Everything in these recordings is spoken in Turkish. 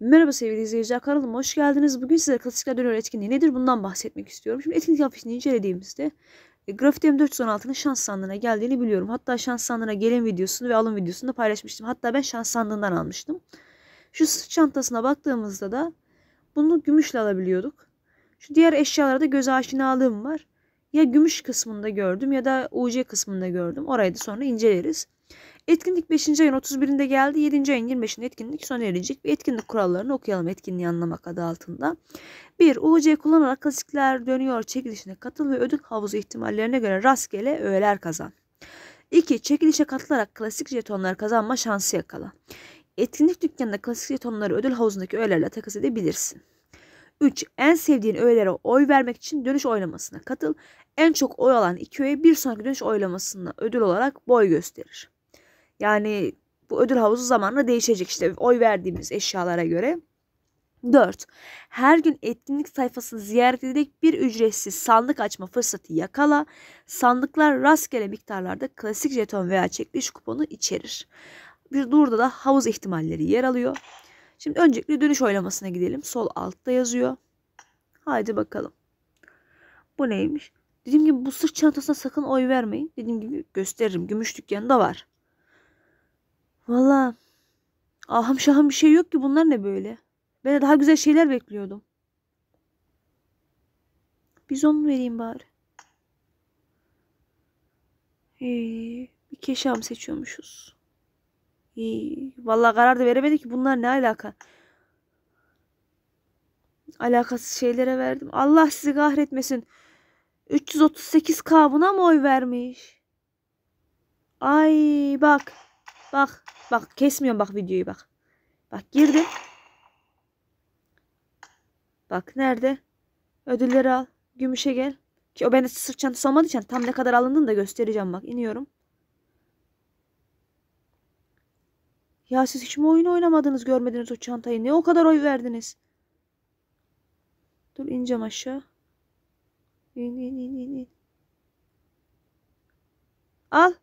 Merhaba sevgili izleyiciler kanalıma hoş geldiniz. Bugün size klasikler dönüyor etkinliği nedir bundan bahsetmek istiyorum. Şimdi etkinlik afişini incelediğimizde e, Grafiti M416'nın şans sandığına geldiğini biliyorum. Hatta şans sandığına gelin videosunu ve alın videosunu da paylaşmıştım. Hatta ben şans sandığından almıştım. Şu sırt çantasına baktığımızda da bunu gümüşle alabiliyorduk. Şu diğer eşyalarda göz aşinalığım var. Ya gümüş kısmında gördüm ya da UC kısmında gördüm. Orayı da sonra inceleriz. Etkinlik 5. ayın 31'inde geldi. 7. ayın 25'inde etkinlik sona erecek ve etkinlik kurallarını okuyalım etkinliği anlamak adı altında. 1. UC kullanarak klasikler dönüyor çekilişine katıl ve ödül havuzu ihtimallerine göre rastgele öğeler kazan. 2. Çekilişe katılarak klasik jetonlar kazanma şansı yakala. Etkinlik dükkanında klasik jetonları ödül havuzundaki öğelerle takas edebilirsin. 3. En sevdiğin öğelere oy vermek için dönüş oylamasına katıl. En çok oy alan iki öğe bir sonraki dönüş oylamasında ödül olarak boy gösterir. Yani bu ödül havuzu zamanla değişecek işte oy verdiğimiz eşyalara göre. 4. Her gün etkinlik sayfasını ziyaret ederek bir ücretsiz sandık açma fırsatı yakala. Sandıklar rastgele miktarlarda klasik jeton veya çekiliş kuponu içerir. Bir burada da havuz ihtimalleri yer alıyor. Şimdi öncelikle dönüş oylamasına gidelim. Sol altta yazıyor. Haydi bakalım. Bu neymiş? Dediğim gibi bu sırt çantasına sakın oy vermeyin. Dediğim gibi gösteririm. Gümüş da var. Valla ahım şahım bir şey yok ki bunlar ne böyle. Ben de daha güzel şeyler bekliyordum. Biz onu vereyim bari. Ee, bir keşam seçiyormuşuz. Ee, vallahi karar da veremedik ki bunlar ne alaka. Alakasız şeylere verdim. Allah sizi kahretmesin. 338 kabına mı oy vermiş? Ay bak. Bak. Bak kesmiyorum bak videoyu bak. Bak girdim. Bak nerede? Ödülleri al. Gümüşe gel. Ki o bende sırt çantası olmadığı için tam ne kadar alındığını da göstereceğim bak. iniyorum. Ya siz hiç mi oyun oynamadınız görmediniz o çantayı? Ne o kadar oy verdiniz? Dur ineceğim aşağı. İn in in in. Al.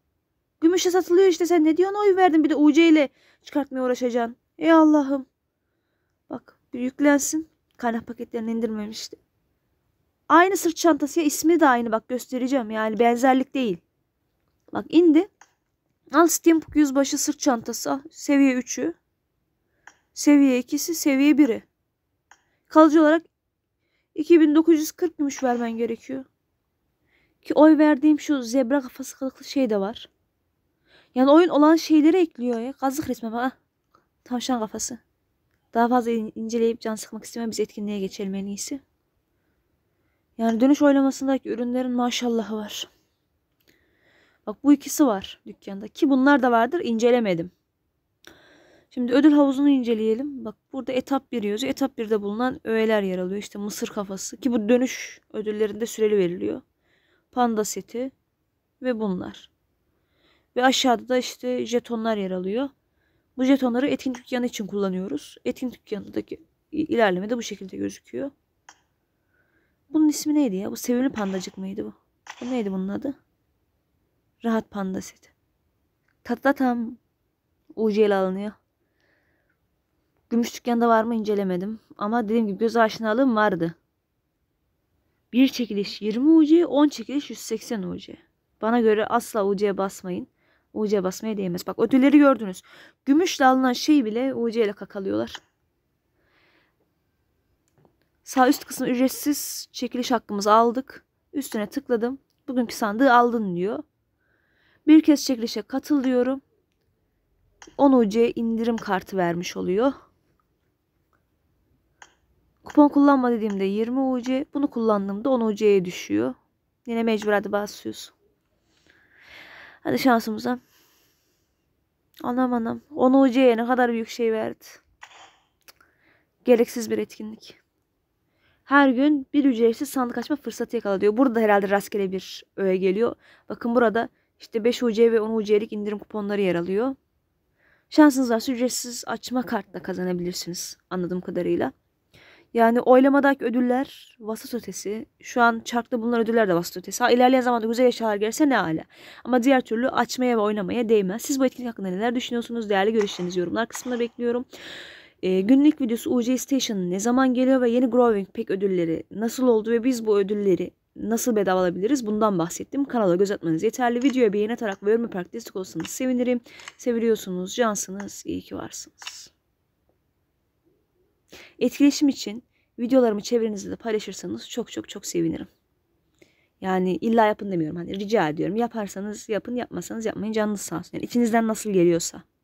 Gümüşe satılıyor işte sen ne diyorsun oy verdin bir de UC ile çıkartmaya uğraşacaksın. Ey Allah'ım. Bak bir yüklensin. Kaynak paketlerini indirmemişti. Aynı sırt çantası ya ismi de aynı bak göstereceğim yani benzerlik değil. Bak indi. Al Steampunk yüzbaşı sırt çantası. seviye 3'ü. Seviye 2'si seviye 1'i. Kalıcı olarak 2940 gümüş vermen gerekiyor. Ki oy verdiğim şu zebra kafası kılıklı şey de var. Yani oyun olan şeyleri ekliyor ya. Kazık resme bak. Tavşan kafası. Daha fazla inceleyip can sıkmak istemem. Biz etkinliğe geçelim en iyisi. Yani dönüş oylamasındaki ürünlerin maşallahı var. Bak bu ikisi var dükkanda. Ki bunlar da vardır. incelemedim. Şimdi ödül havuzunu inceleyelim. Bak burada etap 1 yazıyor. Etap 1'de bulunan öğeler yer alıyor. İşte mısır kafası ki bu dönüş ödüllerinde süreli veriliyor. Panda seti ve bunlar. Ve aşağıda da işte jetonlar yer alıyor. Bu jetonları etkin dükkanı için kullanıyoruz. Etkin dükkanındaki ilerleme de bu şekilde gözüküyor. Bunun ismi neydi ya? Bu sevimli pandacık mıydı bu? Bu neydi bunun adı? Rahat panda seti. Tatlı tam UC ile alınıyor. Gümüş dükkanda var mı incelemedim. Ama dediğim gibi göz aşinalığım vardı. Bir çekiliş 20 UC, 10 çekiliş 180 UC. Bana göre asla UC'ye basmayın. UC basmaya değmez. Bak ödülleri gördünüz. Gümüşle alınan şeyi bile UC kakalıyorlar. Sağ üst kısmı ücretsiz çekiliş hakkımızı aldık. Üstüne tıkladım. Bugünkü sandığı aldın diyor. Bir kez çekilişe katıl diyorum. 10 UC indirim kartı vermiş oluyor. Kupon kullanma dediğimde 20 UC. Bunu kullandığımda 10 UC'ye düşüyor. Yine mecbur hadi basıyorsun. Hadi şansımıza. Anam anam. Onu hocaya ne kadar büyük şey verdi. Gereksiz bir etkinlik. Her gün bir ücretsiz sandık açma fırsatı yakalıyor. Burada herhalde rastgele bir öğe geliyor. Bakın burada işte 5 UC ve 10 UC'lik indirim kuponları yer alıyor. Şansınız varsa ücretsiz açma kartla kazanabilirsiniz anladığım kadarıyla. Yani oylamadaki ödüller vasıt ötesi. Şu an çarkta bulunan ödüller de vasıt ötesi. Ha, ilerleyen zamanda güzel eşyalar gelirse ne ala. Ama diğer türlü açmaya ve oynamaya değmez. Siz bu etkinlik hakkında neler düşünüyorsunuz? Değerli görüşlerinizi yorumlar kısmında bekliyorum. E, günlük videosu UJ Station ne zaman geliyor ve yeni Growing Pack ödülleri nasıl oldu ve biz bu ödülleri nasıl bedava alabiliriz bundan bahsettim. Kanala göz atmanız yeterli. Videoya beğeni atarak ve yorum yaparak destek olsanız sevinirim. Seviliyorsunuz, cansınız, iyi ki varsınız. Etkileşim için videolarımı çevrenizde de paylaşırsanız çok çok çok sevinirim. Yani illa yapın demiyorum. Hani rica ediyorum. Yaparsanız yapın, yapmasanız yapmayın. Canınız sağ olsun. Yani içinizden nasıl geliyorsa.